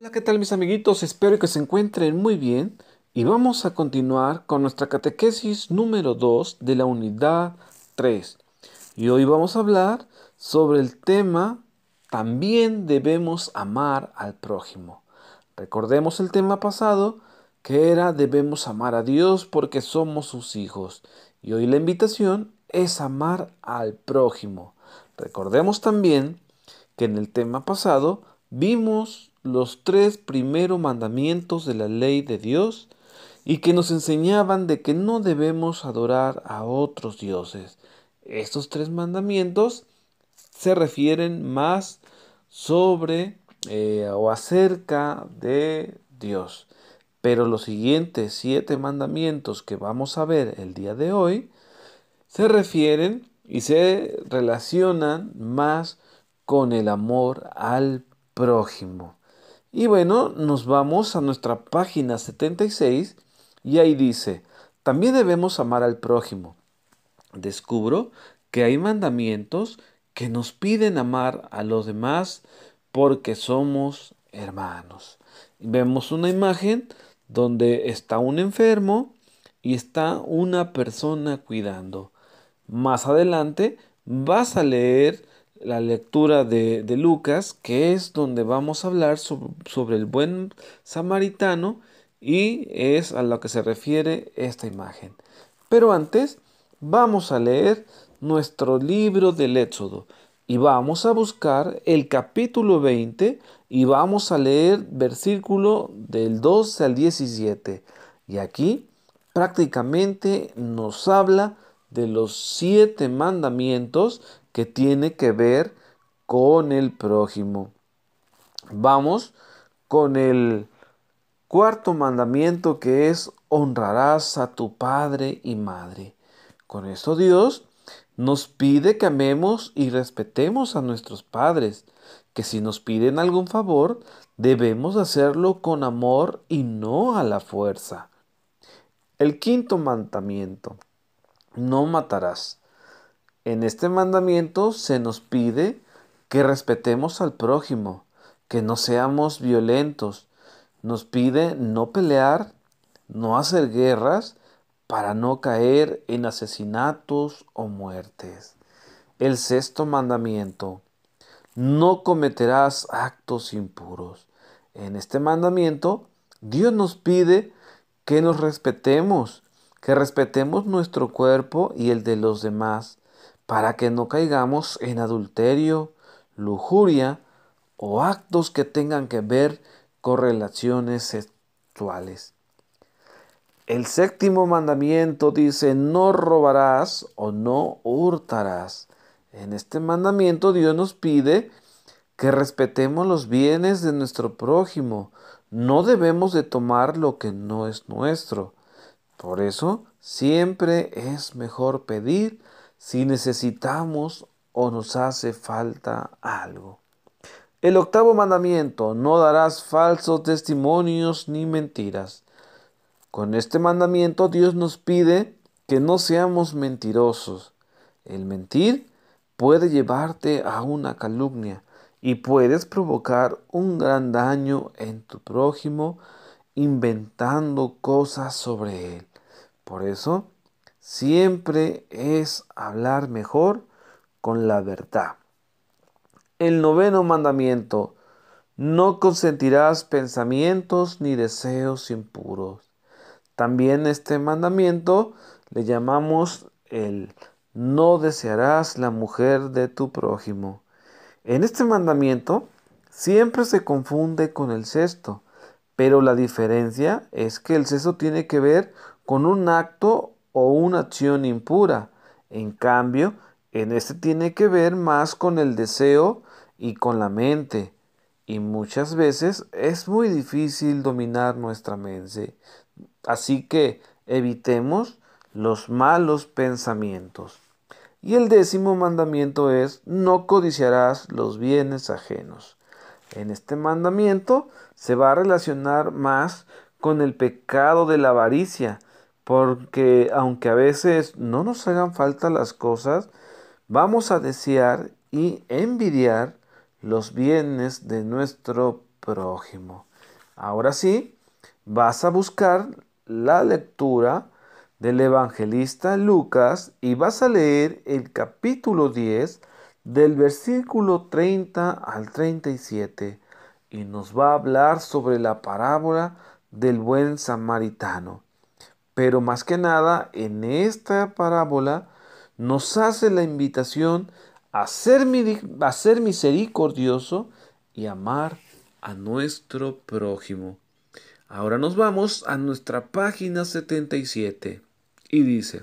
Hola, ¿qué tal mis amiguitos? Espero que se encuentren muy bien y vamos a continuar con nuestra catequesis número 2 de la unidad 3. Y hoy vamos a hablar sobre el tema también debemos amar al prójimo. Recordemos el tema pasado que era debemos amar a Dios porque somos sus hijos. Y hoy la invitación es amar al prójimo. Recordemos también que en el tema pasado vimos los tres primeros mandamientos de la ley de Dios y que nos enseñaban de que no debemos adorar a otros dioses. Estos tres mandamientos se refieren más sobre eh, o acerca de Dios. Pero los siguientes siete mandamientos que vamos a ver el día de hoy se refieren y se relacionan más con el amor al prójimo. Y bueno, nos vamos a nuestra página 76 y ahí dice, también debemos amar al prójimo. Descubro que hay mandamientos que nos piden amar a los demás porque somos hermanos. Vemos una imagen donde está un enfermo y está una persona cuidando. Más adelante vas a leer la lectura de, de, Lucas, que es donde vamos a hablar sobre, sobre, el buen samaritano y es a lo que se refiere esta imagen. Pero antes, vamos a leer nuestro libro del Éxodo y vamos a buscar el capítulo 20 y vamos a leer versículo del 12 al 17. Y aquí prácticamente nos habla de los siete mandamientos que tiene que ver con el prójimo. Vamos con el cuarto mandamiento que es honrarás a tu padre y madre. Con esto Dios nos pide que amemos y respetemos a nuestros padres, que si nos piden algún favor, debemos hacerlo con amor y no a la fuerza. El quinto mandamiento, no matarás. En este mandamiento se nos pide que respetemos al prójimo, que no seamos violentos. Nos pide no pelear, no hacer guerras, para no caer en asesinatos o muertes. El sexto mandamiento. No cometerás actos impuros. En este mandamiento, Dios nos pide que nos respetemos, que respetemos nuestro cuerpo y el de los demás, para que no caigamos en adulterio, lujuria o actos que tengan que ver con relaciones sexuales. El séptimo mandamiento dice, no robarás o no hurtarás. En este mandamiento Dios nos pide que respetemos los bienes de nuestro prójimo. No debemos de tomar lo que no es nuestro. Por eso siempre es mejor pedir si necesitamos o nos hace falta algo. El octavo mandamiento, no darás falsos testimonios ni mentiras. Con este mandamiento Dios nos pide que no seamos mentirosos. El mentir puede llevarte a una calumnia y puedes provocar un gran daño en tu prójimo inventando cosas sobre él. Por eso, siempre es hablar mejor con la verdad. El noveno mandamiento, no consentirás pensamientos ni deseos impuros. También este mandamiento le llamamos el no desearás la mujer de tu prójimo. En este mandamiento siempre se confunde con el sexto, pero la diferencia es que el sexto tiene que ver con un acto o una acción impura. En cambio, en este tiene que ver más con el deseo y con la mente. Y muchas veces es muy difícil dominar nuestra mente. Así que evitemos los malos pensamientos. Y el décimo mandamiento es, no codiciarás los bienes ajenos. En este mandamiento se va a relacionar más con el pecado de la avaricia, porque aunque a veces no nos hagan falta las cosas, vamos a desear y envidiar los bienes de nuestro prójimo. Ahora sí, vas a buscar la lectura del evangelista Lucas y vas a leer el capítulo 10 del versículo 30 al 37 y nos va a hablar sobre la parábola del buen samaritano. Pero más que nada, en esta parábola nos hace la invitación a ser, misericordioso y amar a nuestro prójimo. Ahora nos vamos a nuestra página 77 y dice,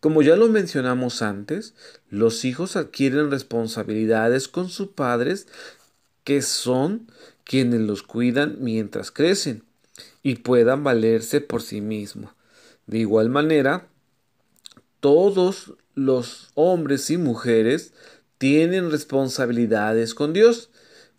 como ya lo mencionamos antes, los hijos adquieren responsabilidades con sus padres que son quienes los cuidan mientras crecen y puedan valerse por sí mismos. De igual manera, todos los hombres y mujeres tienen responsabilidades con Dios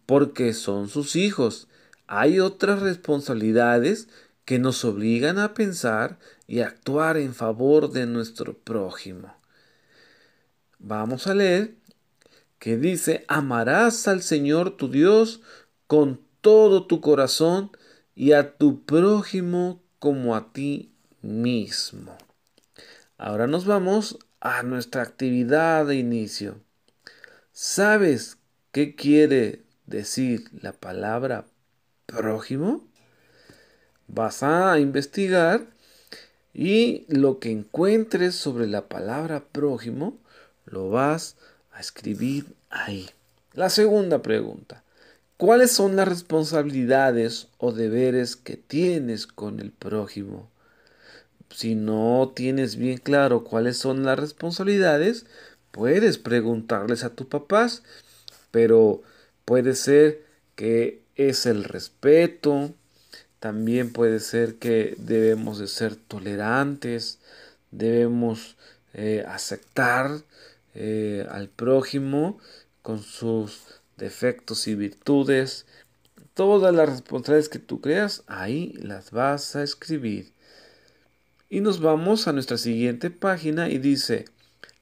porque son sus hijos. Hay otras responsabilidades que nos obligan a pensar y actuar en favor de nuestro prójimo. Vamos a leer que dice, amarás al Señor tu Dios con todo tu corazón y a tu prójimo como a ti mismo. Ahora nos vamos a nuestra actividad de inicio. ¿Sabes qué quiere decir la palabra prójimo? Vas a investigar y lo que encuentres sobre la palabra prójimo lo vas a escribir ahí. La segunda pregunta. ¿Cuáles son las responsabilidades o deberes que tienes con el prójimo? Si no tienes bien claro cuáles son las responsabilidades, puedes preguntarles a tus papás, pero puede ser que es el respeto, también puede ser que debemos de ser tolerantes, debemos eh, aceptar eh, al prójimo con sus defectos y virtudes, todas las responsabilidades que tú creas, ahí las vas a escribir. Y nos vamos a nuestra siguiente página y dice,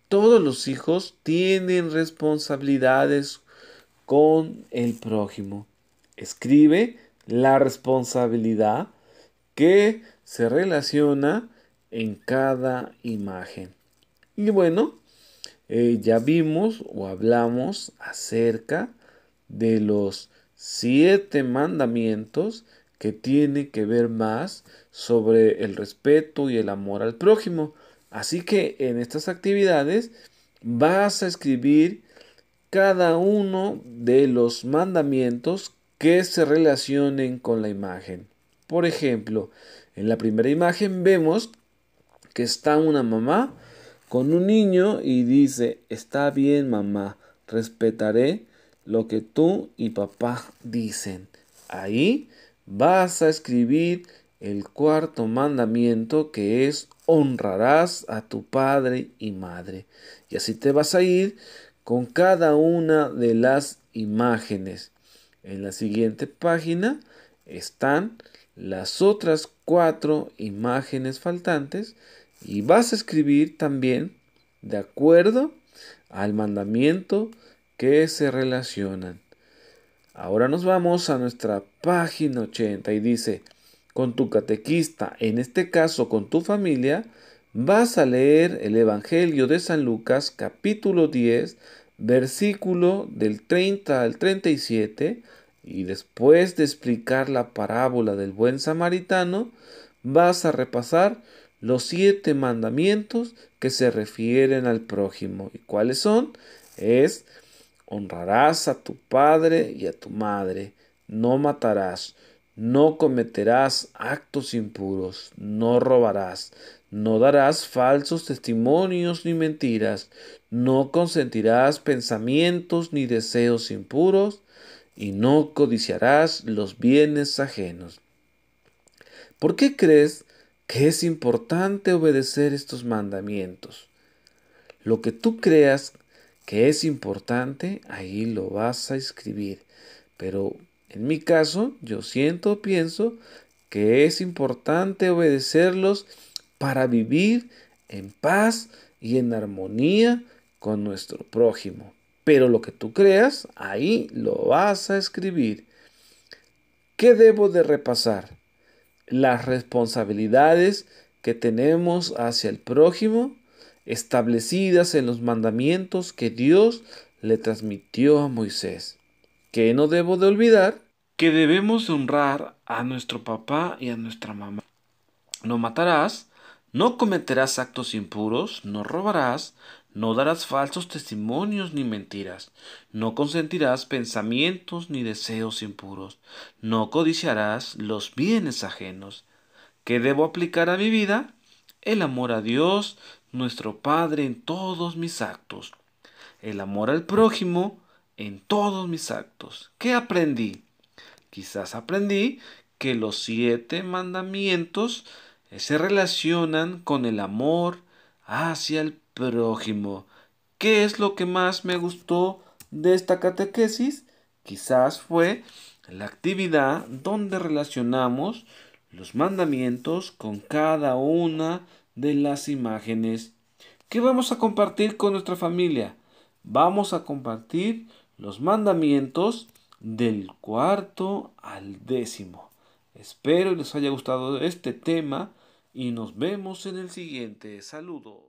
todos los hijos tienen responsabilidades con el prójimo. Escribe la responsabilidad que se relaciona en cada imagen. Y bueno, eh, ya vimos o hablamos acerca de los siete mandamientos que tiene que ver más sobre el respeto y el amor al prójimo. Así que en estas actividades vas a escribir cada uno de los mandamientos que se relacionen con la imagen. Por ejemplo, en la primera imagen vemos que está una mamá con un niño y dice, está bien mamá, respetaré lo que tú y papá dicen. Ahí vas a escribir el cuarto mandamiento que es honrarás a tu padre y madre. Y así te vas a ir con cada una de las imágenes. En la siguiente página están las otras cuatro imágenes faltantes y vas a escribir también de acuerdo al mandamiento que se relacionan. Ahora nos vamos a nuestra página 80 y dice, con tu catequista, en este caso con tu familia, vas a leer el Evangelio de San Lucas capítulo 10, versículo del 30 al 37, y después de explicar la parábola del buen samaritano, vas a repasar los siete mandamientos que se refieren al prójimo. ¿Y cuáles son? Es Honrarás a tu padre y a tu madre, no matarás, no cometerás actos impuros, no robarás, no darás falsos testimonios ni mentiras, no consentirás pensamientos ni deseos impuros, y no codiciarás los bienes ajenos. ¿Por qué crees que es importante obedecer estos mandamientos? Lo que tú creas que es importante, ahí lo vas a escribir. Pero en mi caso, yo siento, pienso que es importante obedecerlos para vivir en paz y en armonía con nuestro prójimo. Pero lo que tú creas, ahí lo vas a escribir. ¿Qué debo de repasar? Las responsabilidades que tenemos hacia el prójimo establecidas en los mandamientos que Dios le transmitió a Moisés. Que no debo de olvidar que debemos honrar a nuestro papá y a nuestra mamá. No matarás, no cometerás actos impuros, no robarás, no darás falsos testimonios ni mentiras, no consentirás pensamientos ni deseos impuros, no codiciarás los bienes ajenos. ¿Qué debo aplicar a mi vida? el amor a Dios, nuestro Padre, en todos mis actos, el amor al prójimo, en todos mis actos. ¿Qué aprendí? Quizás aprendí que los siete mandamientos eh, se relacionan con el amor hacia el prójimo. ¿Qué es lo que más me gustó de esta catequesis? Quizás fue la actividad donde relacionamos los mandamientos con cada una de las imágenes. que vamos a compartir con nuestra familia? Vamos a compartir los mandamientos del cuarto al décimo. Espero les haya gustado este tema y nos vemos en el siguiente. Saludos.